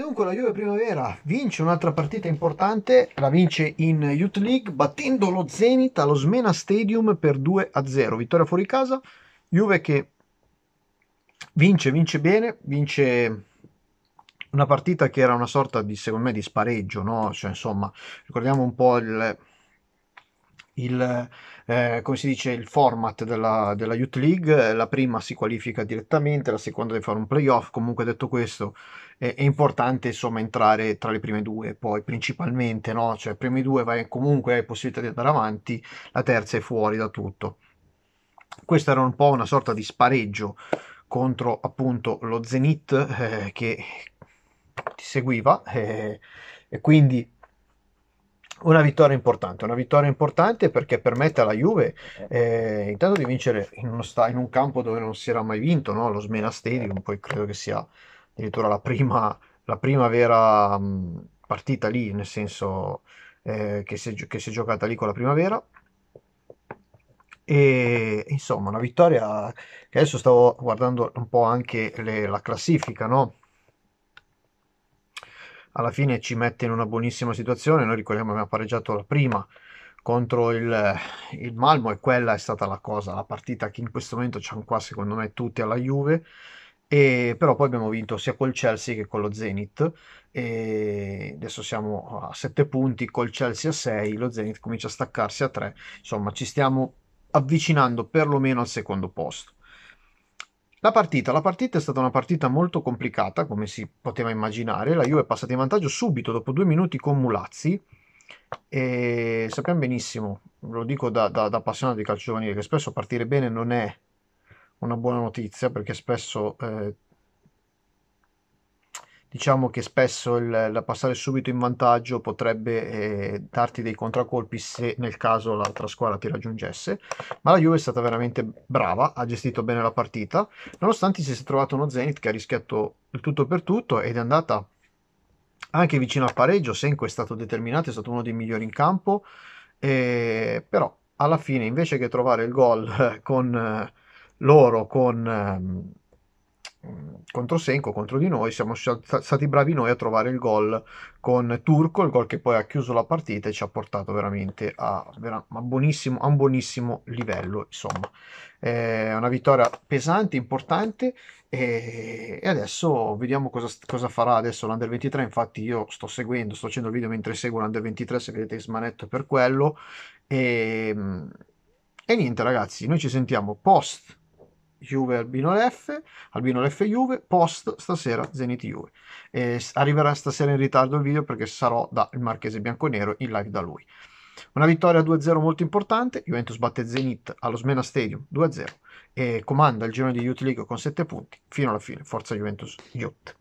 Dunque la Juve Primavera vince un'altra partita importante, la vince in Youth League battendo lo Zenit allo Smena Stadium per 2-0, vittoria fuori casa, Juve che vince, vince bene, vince una partita che era una sorta di, secondo me, di spareggio, no? Cioè, insomma, ricordiamo un po' il, il, eh, come si dice, il format della, della, Youth League, la prima si qualifica direttamente, la seconda deve fare un playoff, comunque detto questo è, è importante insomma entrare tra le prime due, poi principalmente, no? cioè prime due vai, comunque hai possibilità di andare avanti, la terza è fuori da tutto. Questo era un po' una sorta di spareggio contro appunto lo Zenit eh, che ti seguiva eh, e quindi una vittoria importante, una vittoria importante perché permette alla Juve eh, eh intanto di vincere in, sta- in, un campo dove non si era mai vinto, no? lo Smena Stadium, poi credo che sia addirittura la prima, la prima vera mh, partita lì, nel senso eh, che, si è, che si è giocata lì con la primavera. E insomma, una vittoria che adesso stavo guardando un po' anche le, la classifica, no? alla fine ci mette in una buonissima situazione. Noi ricordiamo che abbiamo pareggiato la prima contro il, eh, il, Malmo e quella è stata la cosa, la partita che in questo momento c'è qua secondo me tutti alla Juve. E, però poi abbiamo vinto sia col Chelsea che con lo Zenit e adesso siamo a 7 punti col Chelsea a 6 lo Zenit comincia a staccarsi a 3 insomma ci stiamo avvicinando perlomeno al secondo posto la partita. la partita, è stata una partita molto complicata, come si poteva immaginare. La Juve è passata in vantaggio subito dopo due minuti con Mulazzi. E sappiamo benissimo, lo dico da, da, da appassionato di calcio giovanile, che spesso partire bene non è una buona notizia perché spesso eh, diciamo che spesso il, il passare subito in vantaggio potrebbe eh, darti dei contraccolpi se nel caso l'altra squadra ti raggiungesse, ma la Juve è stata veramente brava, ha gestito bene la partita, nonostante si sia trovato uno Zenit che ha rischiato il tutto per tutto ed è andata anche vicino al pareggio, Senko è stato determinato, è stato uno dei migliori in campo, eh, però alla fine invece che trovare il gol con eh, loro, con ehm, Mm, contro Senko, contro di noi, siamo stati bravi noi a trovare il gol con Turco, il gol che poi ha chiuso la partita e ci ha portato veramente a, a, buonissimo, a un buonissimo livello. Insomma, è eh, una vittoria pesante, importante e, adesso vediamo cosa, cosa farà adesso l'Under 23. Infatti io sto seguendo, sto facendo il video mentre seguo l'Under 23, se vedete smanetto per quello. E, ehm, e niente ragazzi, noi ci sentiamo post Juve Albino F, Albino F Juve, post stasera Zenit Juve. E arriverà stasera in ritardo il video perché sarò dal Marchese Bianconero in live da lui. Una vittoria 2-0 molto importante, Juventus batte Zenit allo Smena Stadium 2-0 e comanda il giro di Youth League con 7 punti fino alla fine, forza Juventus Youth.